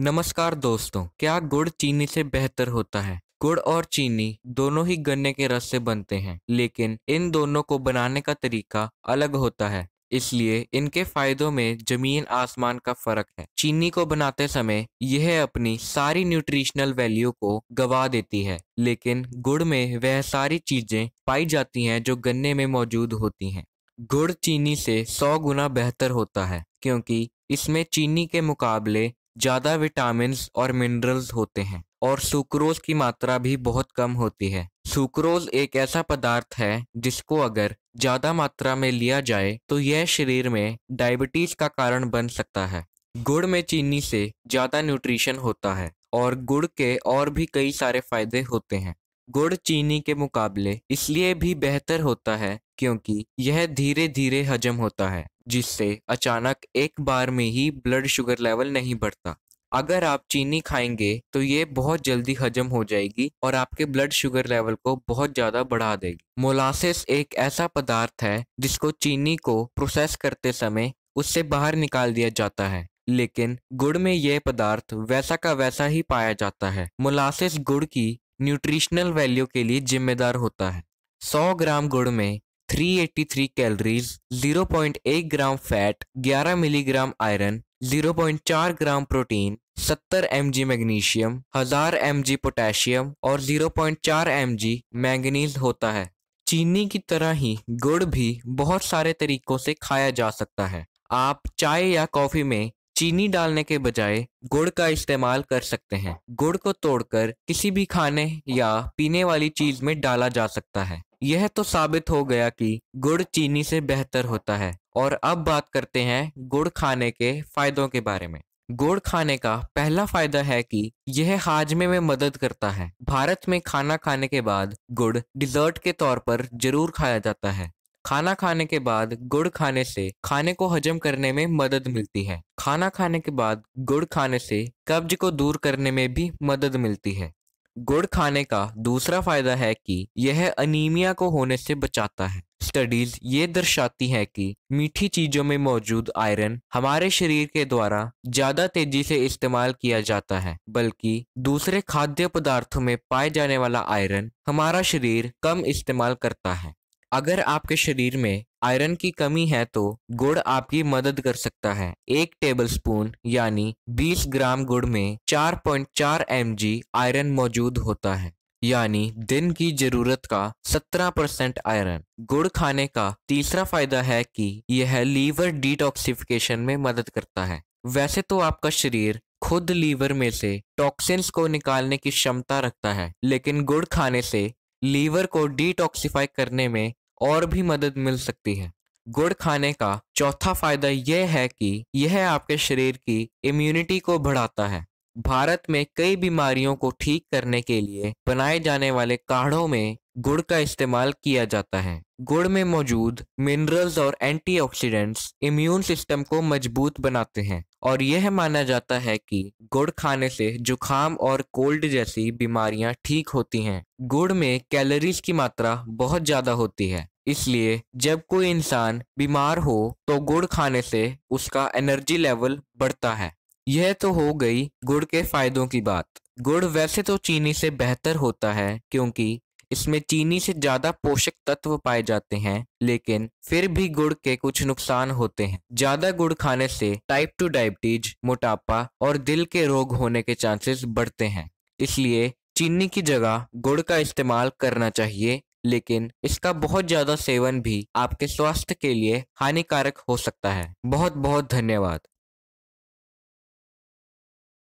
नमस्कार दोस्तों क्या गुड़ चीनी से बेहतर होता है गुड़ और चीनी दोनों ही गन्ने के रस से बनते हैं लेकिन इन दोनों को बनाने का तरीका अलग होता है इसलिए इनके फायदों में जमीन आसमान का फर्क है चीनी को बनाते समय यह अपनी सारी न्यूट्रिशनल वैल्यू को गवा देती है लेकिन गुड़ में वह सारी चीजें पाई जाती हैं जो गन्ने में मौजूद होती हैं गुड़ चीनी से सौ गुना बेहतर होता है क्योंकि इसमें चीनी के मुकाबले ज़्यादा विटामिन और मिनरल्स होते हैं और सुक्रोज की मात्रा भी बहुत कम होती है सुक्रोज एक ऐसा पदार्थ है जिसको अगर ज़्यादा मात्रा में लिया जाए तो यह शरीर में डायबिटीज का कारण बन सकता है गुड़ में चीनी से ज़्यादा न्यूट्रिशन होता है और गुड़ के और भी कई सारे फायदे होते हैं गुड़ चीनी के मुकाबले इसलिए भी बेहतर होता है क्योंकि यह धीरे धीरे हजम होता है जिससे अचानक एक बार में ही ब्लड शुगर लेवल नहीं बढ़ता अगर आप चीनी खाएंगे तो ये बहुत जल्दी हजम हो जाएगी और आपके ब्लड शुगर लेवल को बहुत ज़्यादा बढ़ा देगी मोलासिस एक ऐसा पदार्थ है जिसको चीनी को प्रोसेस करते समय उससे बाहर निकाल दिया जाता है लेकिन गुड़ में यह पदार्थ वैसा का वैसा ही पाया जाता है मोलासिस गुड़ की न्यूट्रिशनल वैल्यू के लिए जिम्मेदार होता है 100 ग्राम गुड़ में 383 calories 0.1 gram fat 11 milligram iron 0.4 gram protein 70 M magnesium 1000 M potassium और 0.4 एम मैंगनीज होता है चीनी की तरह ही गुड़ भी बहुत सारे तरीकों से खाया जा सकता है आप चाय या कॉफी में चीनी डालने के बजाय गुड़ का इस्तेमाल कर सकते हैं गुड़ को तोड़कर किसी भी खाने या पीने वाली चीज में डाला जा सकता है यह तो साबित हो गया कि गुड़ चीनी से बेहतर होता है और अब बात करते हैं गुड़ खाने के फायदों के बारे में गुड़ खाने का पहला फायदा है कि यह हाजमे में मदद करता है भारत में खाना खाने के बाद गुड़ डिजर्ट के तौर पर जरूर खाया जाता है खाना खाने के बाद गुड़ खाने से खाने को हजम करने में मदद मिलती है खाना खाने के बाद गुड़ खाने से कब्ज को दूर करने में भी मदद मिलती है गुड़ खाने का दूसरा फायदा है कि यह अनीमिया को होने से बचाता है स्टडीज ये दर्शाती हैं कि मीठी चीजों में मौजूद आयरन हमारे शरीर के द्वारा ज्यादा तेजी से इस्तेमाल किया जाता है बल्कि दूसरे खाद्य पदार्थों में पाए जाने वाला आयरन हमारा शरीर कम इस्तेमाल करता है अगर आपके शरीर में आयरन की कमी है तो गुड़ आपकी मदद कर सकता है एक टेबलस्पून यानी 20 ग्राम गुड़ में 4.4 पॉइंट आयरन मौजूद होता है यानी दिन की जरूरत का 17 परसेंट आयरन गुड़ खाने का तीसरा फायदा है कि यह लीवर डिटॉक्सिफिकेशन में मदद करता है वैसे तो आपका शरीर खुद लीवर में से टॉक्सिन्स को निकालने की क्षमता रखता है लेकिन गुड़ खाने से लीवर को डिटॉक्सिफाई करने में और भी मदद मिल सकती है गुड़ खाने का चौथा फायदा यह है कि यह आपके शरीर की इम्यूनिटी को बढ़ाता है भारत में कई बीमारियों को ठीक करने के लिए बनाए जाने वाले काढ़ों में गुड़ का इस्तेमाल किया जाता है गुड़ में मौजूद मिनरल्स और एंटीऑक्सीडेंट्स इम्यून सिस्टम को मजबूत बनाते हैं और यह माना जाता है कि गुड़ खाने से जुखाम और कोल्ड जैसी बीमारियां ठीक होती हैं गुड़ में कैलोरीज की मात्रा बहुत ज़्यादा होती है इसलिए जब कोई इंसान बीमार हो तो गुड़ खाने से उसका एनर्जी लेवल बढ़ता है यह तो हो गई गुड़ के फायदों की बात गुड़ वैसे तो चीनी से बेहतर होता है क्योंकि इसमें चीनी से ज्यादा पोषक तत्व पाए जाते हैं लेकिन फिर भी गुड़ के कुछ नुकसान होते हैं ज्यादा गुड़ खाने से टाइप टू डायबिटीज मोटापा और दिल के रोग होने के चांसेस बढ़ते हैं इसलिए चीनी की जगह गुड़ का इस्तेमाल करना चाहिए लेकिन इसका बहुत ज्यादा सेवन भी आपके स्वास्थ्य के लिए हानिकारक हो सकता है बहुत बहुत धन्यवाद